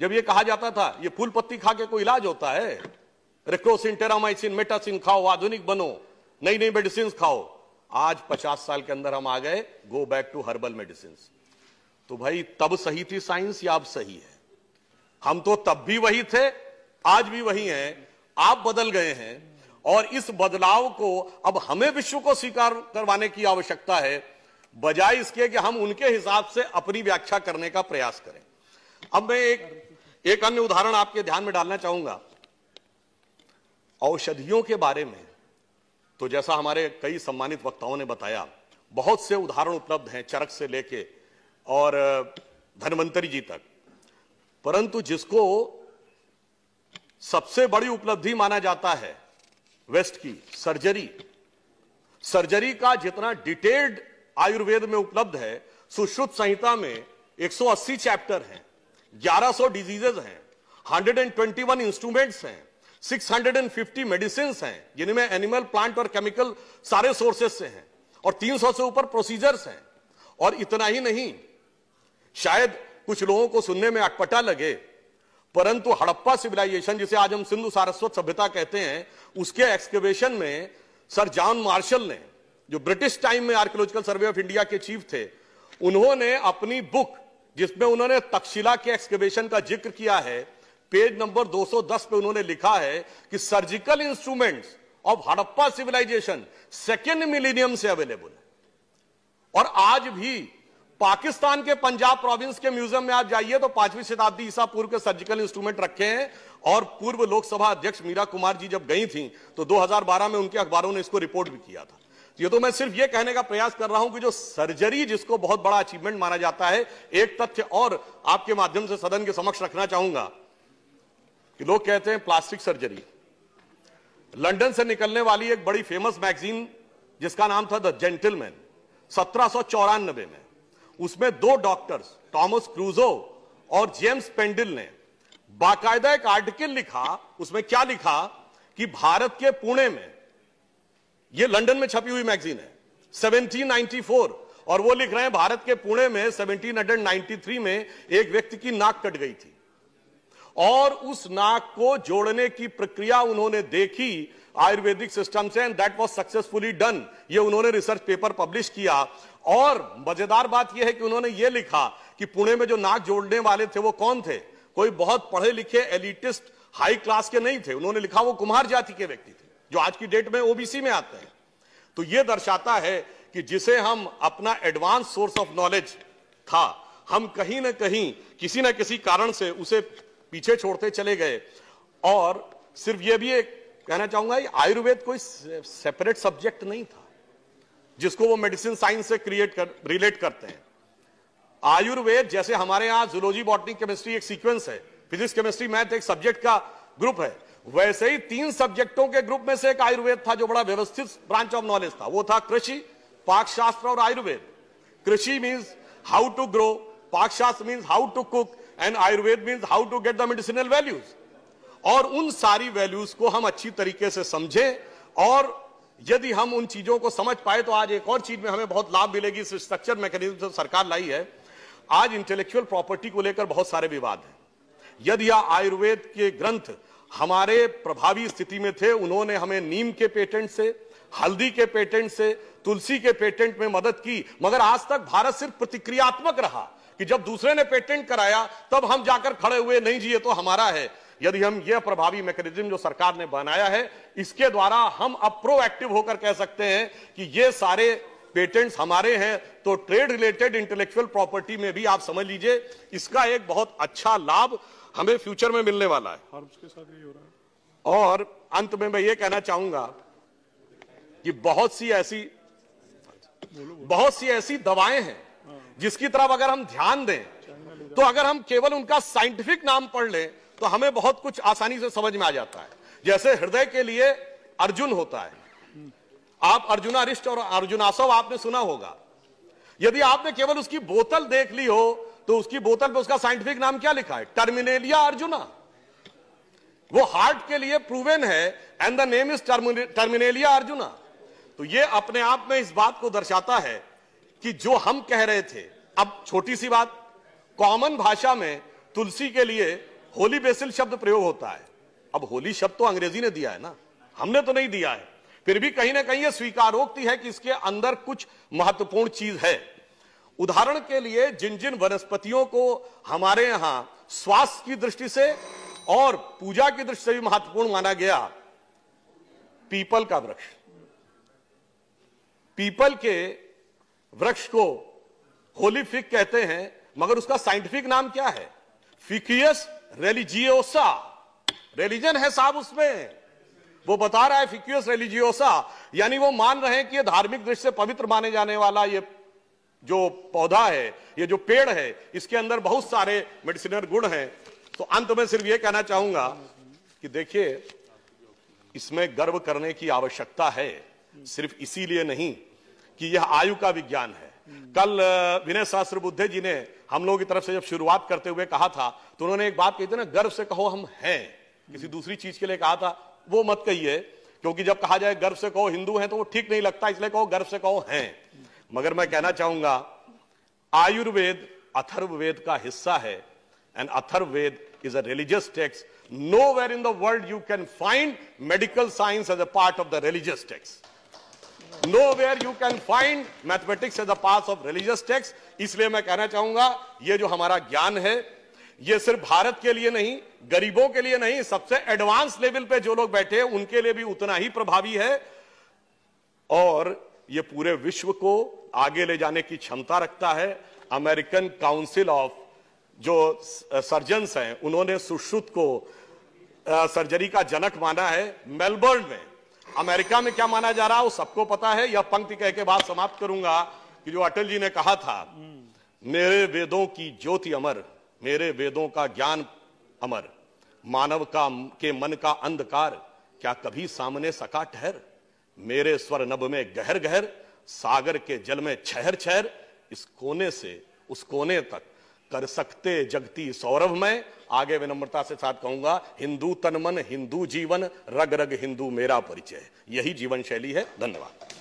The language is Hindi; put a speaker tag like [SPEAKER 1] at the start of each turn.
[SPEAKER 1] जब ये कहा जाता था ये फूल पत्ती खा के कोई इलाज होता है रिक्रोसिन टेरामाइसिन मेटासिन खाओ आधुनिक बनो नई नई मेडिसिन खाओ आज 50 साल के अंदर हम आ गए go back to herbal medicine तो भाई तब सही थी साइंस या अब सही है हम तो तब भी वही थे आज भी वही हैं आप बदल गए हैं और इस बदलाव को अब हमें विश्व को स्वीकार करवाने की आवश्यकता है बजाय इसके कि हम उनके हिसाब से अपनी व्याख्या करने का प्रयास करें अब मैं एक एक अन्य उदाहरण आपके ध्यान में डालना चाहूंगा औषधियों के बारे में तो जैसा हमारे कई सम्मानित वक्ताओं ने बताया बहुत से उदाहरण उपलब्ध हैं चरक से लेके और धनवंतरी जी तक परंतु जिसको सबसे बड़ी उपलब्धि माना जाता है वेस्ट की सर्जरी सर्जरी का जितना डिटेल्ड आयुर्वेद में उपलब्ध है सुश्रुत संहिता में 180 चैप्टर हैं ग्यारह सौ डिजीजेज हैं hundred and twenty one instruments हैं six hundred and fifty medicine हैं जिनमें एनिमल प्लांट और केमिकल सारे सोर्सेस से हैं और तीन सौ से ऊपर प्रोसीजर्स हैं और इतना ही नहीं शायद कुछ लोगों को सुनने में अटपटा लगे परंतु हड़प्पा सिविलाइजेशन जिसे आज हम सिंधु सारस्वत सभ्यता कहते हैं उसके एक्सकेवेशन में सर जॉन मार्शल ने जो ब्रिटिश टाइम में आर्कियोलॉजिकल सर्वे ऑफ इंडिया के चीफ थे उन्होंने अपनी बुक जिसमें उन्होंने तक्षशिला के एक्सकेवेशन का जिक्र किया है पेज नंबर 210 पे उन्होंने लिखा है कि surgical instruments of Harappa civilisation second millennium से अवेलेबल है और आज भी पाकिस्तान के पंजाब प्रोविंस के म्यूजियम में आप जाइए तो पांचवी शताब्दी ईसा पूर्व के सर्जिकल इंस्ट्रूमेंट रखे हैं और पूर्व लोकसभा अध्यक्ष मीरा कुमार जी जब गई थी तो 2012 में उनके अखबारों ने इसको रिपोर्ट भी किया था ये तो मैं सिर्फ ये कहने का प्रयास कर रहा हूं कि जो सर्जरी जिसको बहुत बड़ा अचीवमेंट माना जाता है एक तथ्य और आपके माध्यम से सदन के समक्ष रखना चाहूंगा कि लोग कहते हैं प्लास्टिक सर्जरी लंदन से निकलने वाली एक बड़ी फेमस मैगजीन जिसका नाम था द जेंटलमैन सत्रह में उसमें दो डॉक्टर्स टॉमस क्रूजो और जेम्स पेंडिल ने बाकायदा एक आर्टिकल लिखा उसमें क्या लिखा कि भारत के पुणे में ये लंदन में छपी हुई मैगजीन है 1794 और वो लिख रहे हैं भारत के पुणे में 1793 में एक व्यक्ति की नाक कट गई थी और उस नाक को जोड़ने की प्रक्रिया उन्होंने देखी आयुर्वेदिक सिस्टम से and that was successfully done ये उन्होंने रिसर्च पेपर पब्लिश किया और मजेदार बात यह है कि उन्होंने ये लिखा कि पुणे में जो नाक जोड़ने वाले थे वो कौन थे कोई बहुत पढ़े लिखे एलिटिस्ट हाई क्लास के नहीं थे उन्होंने लिखा वो कुमार जाति के व्यक्ति थे जो आज की डेट में ओबीसी में आते हैं तो यह दर्शाता है कि जिसे हम अपना एडवांस सोर्स ऑफ नॉलेज था हम कहीं ना कहीं किसी ना किसी कारण से उसे पीछे छोड़ते चले गए और सिर्फ यह भी एक कहना चाहूंगा आयुर्वेद कोई सेपरेट सब्जेक्ट नहीं था जिसको वो मेडिसिन साइंस से क्रिएट कर रिलेट करते हैं आयुर्वेद जैसे हमारे यहां जुलोजी बॉटनी केमिस्ट्री एक सीक्वेंस है फिजिक्स केमिस्ट्री मैथ एक सब्जेक्ट का ग्रुप है वैसे ही तीन सब्जेक्टों के ग्रुप में से एक आयुर्वेद था जो बड़ा व्यवस्थित ब्रांच ऑफ नॉलेज था वो था कृषि पाकशास्त्र और आयुर्वेद कृषि मीन्स हाउ टू ग्रो पाकशास्त्र means how to cook and Ayurveda means how to get the medicinal values और उन सारी वैल्यूज को हम अच्छी तरीके से समझें और यदि हम उन चीजों को समझ पाए तो आज एक और चीज में हमें बहुत लाभ मिलेगी इस स्ट्रक्चर मैकेनिज्म से सरकार लाई है आज इंटेलेक्चुअल प्रॉपर्टी को लेकर बहुत सारे विवाद हैं यदि आयुर्वेद के ग्रंथ हमारे प्रभावी स्थिति में थे उन्होंने हमें नीम के पेटेंट से हल्दी के पेटेंट से तुलसी के पेटेंट में मदद की मगर आज तक भारत सिर्फ प्रतिक्रियात्मक रहा कि जब दूसरे ने पेटेंट कराया तब हम जाकर खड़े हुए नहीं जिए तो हमारा है यदि हम यह प्रभावी मैकेनिज्म जो सरकार ने बनाया है इसके द्वारा हम अब प्रोएक्टिव होकर कह सकते हैं कि ये सारे पेटेंट्स हमारे हैं तो ट्रेड रिलेटेड इंटेलेक्चुअल प्रॉपर्टी में भी आप समझ लीजिए इसका एक बहुत अच्छा लाभ हमें फ्यूचर में मिलने वाला है और अंत में मैं ये कहना चाहूंगा कि बहुत सी ऐसी बहुत सी ऐसी दवाएं हैं हाँ। जिसकी तरफ अगर हम ध्यान दें तो अगर हम केवल उनका साइंटिफिक नाम पढ़ लें तो हमें बहुत कुछ आसानी से समझ में आ जाता है जैसे हृदय के लिए अर्जुन होता है हम्म। आप अर्जुनारिष्ट और अर्जुनासव आपने सुना होगा यदि आपने केवल उसकी बोतल देख ली हो तो उसकी बोतल पे उसका साइंटिफिक नाम क्या लिखा है टर्मिनेलिया अर्जुना वो हार्ट के लिए प्रूवन है and the name is Terminalia arjuna तो ये अपने आप में इस बात को दर्शाता है कि जो हम कह रहे थे अब छोटी सी बात कॉमन भाषा में तुलसी के लिए होली बेसिल शब्द प्रयोग होता है अब होली शब्द तो अंग्रेजी ने दिया है ना हमने तो नहीं दिया है फिर भी कहीं ना कहीं यह स्वीकारोक्ति है कि इसके अंदर कुछ महत्वपूर्ण चीज है उदाहरण के लिए जिन जिन वनस्पतियों को हमारे यहां स्वास्थ्य की दृष्टि से और पूजा की दृष्टि से भी महत्वपूर्ण माना गया पीपल का वृक्ष पीपल के वृक्ष को होली फिक कहते हैं मगर उसका साइंटिफिक नाम क्या है फिकियस रेलिजियोसा रिलीजन है साहब उसमें वो बता रहा है फिक्यूस रेलिजियोसा यानी वो मान रहे हैं कि ये धार्मिक दृष्टि से पवित्र माने जाने वाला ये जो पौधा है ये जो पेड़ है इसके अंदर बहुत सारे मेडिसिनल गुण हैं तो अंत में सिर्फ ये कहना चाहूंगा कि देखिए इसमें गर्व करने की आवश्यकता है सिर्फ इसीलिए नहीं कि यह आयु का विज्ञान है कल विनय शास्त्र बुद्धे जी ने हम लोगों की तरफ से जब शुरुआत करते हुए कहा था तो उन्होंने एक बात कही थी ना गर्व से कहो हम हैं किसी दूसरी चीज के लिए कहा था वो मत कहिए क्योंकि जब कहा जाए गर्व से कहो हिंदू हैं तो वो ठीक नहीं लगता इसलिए कहो गर्व से कहो हैं मगर मैं कहना चाहूंगा आयुर्वेद अथर्ववेद का हिस्सा है and Atharvaveda is a religious text nowhere in the world you can find medical science as a part of the religious text nowhere you can find mathematics as a part of religious text इसलिए मैं कहना चाहूंगा ये जो हमारा ज्ञान है ये सिर्फ भारत के लिए नहीं गरीबों के लिए नहीं सबसे एडवांस लेवल पे जो लोग बैठे हैं उनके लिए भी उतना ही प्रभावी है और ये पूरे विश्व को आगे ले जाने की क्षमता रखता है अमेरिकन काउंसिल ऑफ जो सर्जन्स हैं उन्होंने सुश्रुत को सर्जरी का जनक माना है मेलबर्न में अमेरिका में क्या माना जा रहा है वो सबको पता है यह पंक्ति कह के बाद समाप्त करूंगा कि जो अटल जी ने कहा था मेरे वेदों की ज्योति अमर मेरे वेदों का ज्ञान अमर मानव का के मन का अंधकार क्या कभी सामने सका ठहर मेरे स्वर नभ में गहर गहर सागर के जल में छहर छहर इस कोने से उस कोने तक कर सकते जगती सौरभ में आगे विनम्रता से साथ कहूंगा हिंदू तन मन हिंदू जीवन रग रग हिंदू मेरा परिचय यही जीवन शैली है धन्यवाद